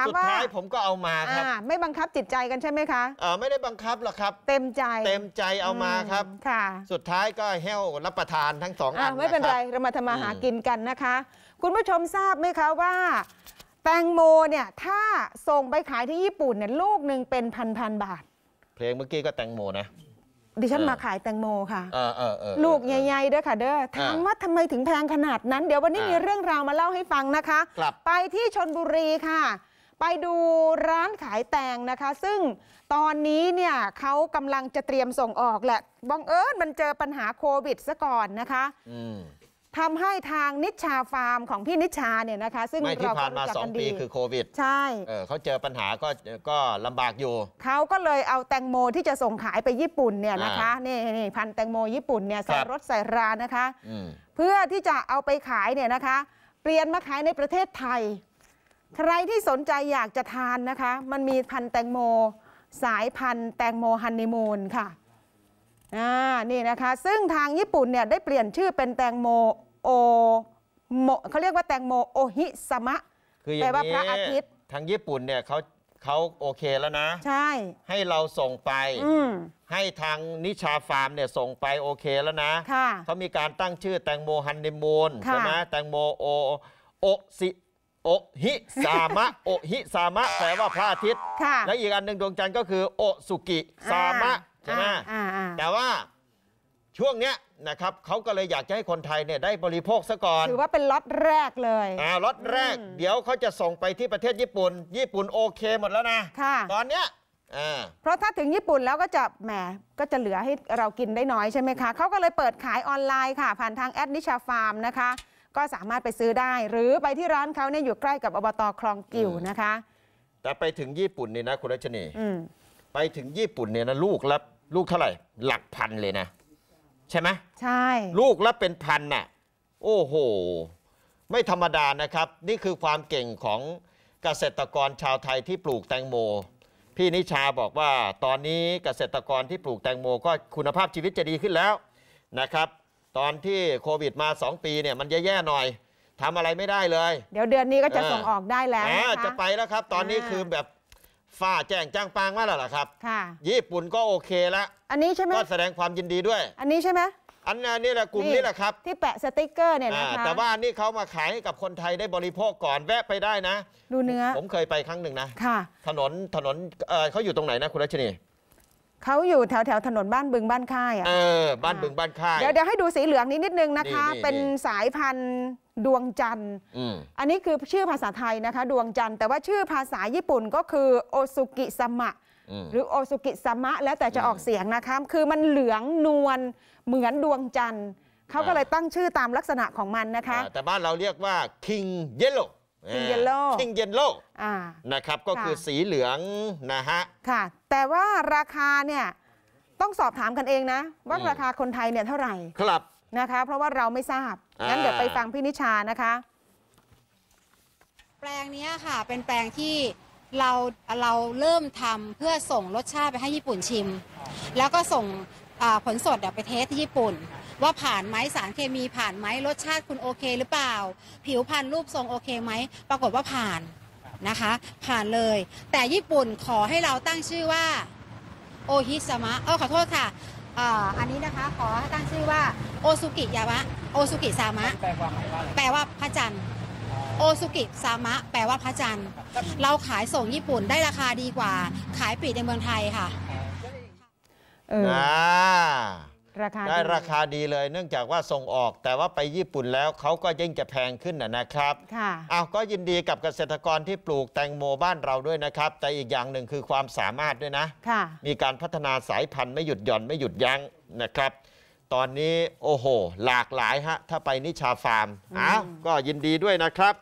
ามสุดท้ายผมก็เอามาครับไม่บังคับจิตใจกันใช่ไหมคะเอ่อไม่ได้บังคับหรอกครับ เต็มใจเต็มใจเอามาครับค่ะ สุดท้ายก็เฮลรับประทานทั้งสองอั่ะนไม่เป็นไรเรามาทำมาหากินกันนะคะ คุณผู้ชมทราบไหมคะว่า แตงโมเนี่ย ถ้าส่งไปขายที่ญี่ปุ่นเนี่ยลูกหนึ่งเป็นพันพันบาท เพลงเมื่อกี้ก็แตงโมนะ ดิฉันมาขายแตงโมค่ะลูกใหญ่ๆด้วยค่ะ เด้อถามว่าทำไมถึงแพงขนาดนั้นเดี๋ยววันนี้มีเรื่องราวมาเล่าให้ฟังนะคะไปที่ชนบุรีค่ะไปดูร้านขายแตงนะคะ ซึ่งตอนนี้เนี่ยเขากำลังจะเตรียมส่งออกแหละบังเอิญมันเจอปัญหาโควิดซะก่อนนะคะทำให้ทางนิชาฟาร์มของพี่นิชาเนี่ยนะคะซึ่งเราที่ผ่านมาสองปีคือโควิด ใช่เเขาเจอปัญหาก็ก็ลำบากอยู่เขาก็เลยเอาแตงโมที่จะส่งขายไปญี่ปุ่นเนี่ยนะคะนี่นี่พันแตงโมญี่ปุ่นเนี่ยใส่รถใส่รานะคะเพื่อที่จะเอาไปขายเนี่ยนะคะ เปลี่ยนมาขายในประเทศไทยใครที่สนใจอยากจะทานนะคะ มันมีพันแตงโมสายพันแตงโมฮันนีมูนค่ะอ่านี่นะคะซึ่งทางญี่ปุ่นเนี่ยได้เปลี่ยนชื่อเป็นแตงโมโอโมเขาเรียกว่าแตงโมโอฮิสมะแปลว่าพระอาทิตย์ทางญี่ปุ่นเนี่ยเขาเขาโอเคแล้วนะ ใช่ ให้เราส่งไปให้ทางนิชาฟาร์มเนี่ยส่งไปโอเคแล้วนะเขามีการตั้งชื่อแตงโมฮันนีมูนใช่ไหมแตงโมโอโอซิโอฮิซามะโอฮิซามะแปลว่าพระอาทิตย์และอีกอันหนึ่งดวงจันทร์ก็คือ โอสุกิซามะ ใช่ไหมแต่ว่าช่วงเนี้ยนะครับเขาก็เลยอยากจะให้คนไทยเนี่ยได้บริโภคซะก่อนถือว่าเป็นล็อตแรกเลยอ่าล็อตแรก เดี๋ยวเขาจะส่งไปที่ประเทศญี่ปุ่น ญี่ปุ่นโอเคหมดแล้วนะ ค่ะ ตอนเนี้ยอ่าเพราะถ้าถึงญี่ปุ่นแล้วก็จะแหมก็จะเหลือให้เรากินได้น้อยใช่ไหมคะเขาก็เลยเปิดขายออนไลน์ค่ะผ่านทางแอดนิชาฟาร์มนะคะก็สามารถไปซื้อได้ หรือไปที่ร้านเขาเนี่ยอยู่ใกล้กับอบตคลองกิ่วนะคะ แต่ไปถึงญี่ปุ่นเนี่ยนะคุณรัชนีไปถึงญี่ปุ่นเนี่ยนะลูกละลูกเท่าไหร่ หลักพันเลยนะใช่ไหมใช่ ลูกละเป็นพันน่ะ โอ้โห ไม่ธรรมดานะครับ นี่คือความเก่งของเกษตรกรชาวไทยที่ปลูกแตงโม พี่นิชาบอกว่าตอนนี้เกษตรกรที่ปลูกแตงโม ก็คุณภาพชีวิตจะดีขึ้นแล้วนะครับตอนที่โควิดมา 2 ปีเนี่ยมันแย่ๆหน่อยทำอะไรไม่ได้เลย เดี๋ยวเดือนนี้ก็จะส่งออกได้แล้ว่ะะจะไปแล้วครับตอนนี้คือแบบฝ้าแจ้งจ้างปาง มาแล้วล่ะครับค่ะญี่ปุ่นก็โอเคแล้วอันนี้ใช่ไหมก็แสดงความยินดีด้วย อันนี้ใช่ไหมอันนี้แหละกลุ่มนี้แหละครับที่แปะสติกเกอร์เนี่ยนะคะแต่ว่านี่เขามาขายให้กับคนไทยได้บริโภคก่อนแวะไปได้นะดูเนื้อผมเคยไปครั้งหนึ่งนะค่ะ ถนนถนนเออเขาอยู่ตรงไหนนะคุณรัชนีเขาอยู่แถวแถวถนนบ้านบึงบ้านค่ายอ่ะ เออ บ้านบึงบ้านค่าย เดี๋ยวเดี๋ยวให้ดูสีเหลืองนี้นิดนึงนะคะ เป็นสายพันธุ์ดวงจันทร์อันนี้คือชื่อภาษาไทยนะคะ ดวงจันทร์ แต่ว่าชื่อภาษาญี่ปุ่นก็คือโอซุกิสมะหรือโอซุกิสมะแล้วแต่จะออกเสียงนะคะ คือมันเหลืองนวลเหมือนดวงจันทร์ เขาก็เลยตั้งชื่อตามลักษณะของมันนะคะแต่บ้านเราเรียกว่าคิงเยลโลพิงเยลโล่พิงเยลโล่นะครับก็คือสีเหลืองนะฮะค่ะแต่ว่าราคาเนี่ยต้องสอบถามกันเองนะ ว่าราคาคนไทยเนี่ยเท่าไหร่ครับนะคะเพราะว่าเราไม่ทราบ งั้นเดี๋ยวไปฟังพี่นิชานะคะ แปลงนี้ค่ะ เป็นแปลงที่เราเราเริ่มทำเพื่อส่งรสชาติไปให้ญี่ปุ่นชิม แล้วก็ส่งผลสดไปเทสที่ญี่ปุ่นว่าผ่านไหมสารเคมีผ่านไหมรสชาติคุณโอเคหรือเปล่า ผิวพรรณรูปทรงโอเคไหมปรากฏว่าผ่านนะคะ ผ่านเลย แต่ญี่ปุ่นขอให้เราตั้งชื่อว่าโอฮิสมะเออขอโทษค่ะอันนี้นะคะขอตั้งชื่อว่า โอซุกิยามะโอซุกิซามะแปลว่าแปลว่าพระจันทร์โอซุกิซามะแปลว่าพระจันทร์เราขายส่งญี่ปุ่นได้ราคาดีกว่า ขายปีในเมืองไทยค่ะเออราคาได้ราคาดีเลยเนื่องจากว่าส่งออก แต่ว่าไปญี่ปุ่นแล้วเขาก็ยิ่งจะแพงขึ้นนะครับ ค่ะอ้าวก็ยินดีกับเกษตรกรที่ปลูกแตงโมบ้านเราด้วยนะครับ แต่อีกอย่างหนึ่งคือความสามารถด้วยนะค่ะ มีการพัฒนาสายพันธุ์ไม่หยุดหย่อนไม่หยุดยั้งนะครับ ตอนนี้โอ้โห หลากหลายฮะ ถ้าไปนิชาฟาร์มอ้าวก็ยินดีด้วยนะครับ